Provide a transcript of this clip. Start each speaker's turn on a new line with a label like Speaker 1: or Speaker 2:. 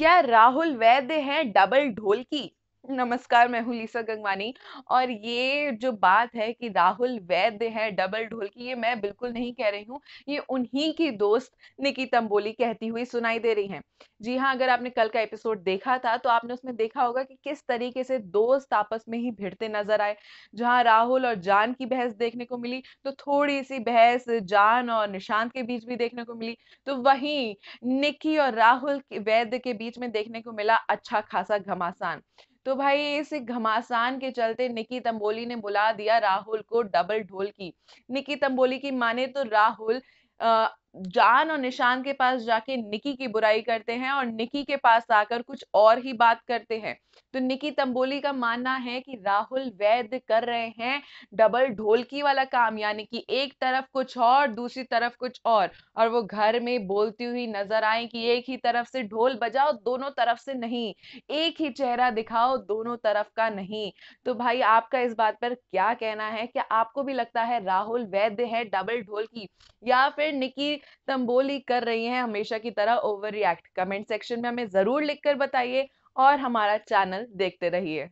Speaker 1: क्या राहुल वैद्य हैं डबल ढोल की नमस्कार, मैं हूँ लीसा गंगवानी और ये जो बात है कि राहुल वैद्य है डबल ढोल की ये मैं बिल्कुल नहीं कह रही हूँ ये उन्हीं की दोस्त निकी तंबोली कहती हुई सुनाई दे रही हैं जी हाँ अगर आपने कल का एपिसोड देखा था तो आपने उसमें देखा होगा कि किस तरीके से दोस्त आपस में ही भिड़ते नजर आए जहाँ राहुल और जान की बहस देखने को मिली तो थोड़ी सी बहस जान और निशांत के बीच भी देखने को मिली तो वहीं निकी और राहुल वैद्य के बीच में देखने को मिला अच्छा खासा घमासान तो भाई इस घमासान के चलते निकी तंबोली ने बुला दिया राहुल को डबल ढोल की निकी तंबोली की माने तो राहुल जान और निशान के पास जाके निकी की बुराई करते हैं और निकी के पास आकर कुछ और ही बात करते हैं तो निकी तंबोली का मानना है कि राहुल वैद्य कर रहे हैं डबल ढोलकी वाला काम यानी कि एक तरफ कुछ और दूसरी तरफ कुछ और और वो घर में बोलती हुई नजर आए कि एक ही तरफ से ढोल बजाओ दोनों तरफ से नहीं एक ही चेहरा दिखाओ दोनों तरफ का नहीं तो भाई आपका इस बात पर क्या कहना है क्या आपको भी लगता है राहुल वैद्य है डबल ढोलकी या फिर निकी तंबोली कर रही हैं हमेशा की तरह ओवर रिएक्ट कमेंट सेक्शन में हमें ज़रूर लिखकर बताइए और हमारा चैनल देखते रहिए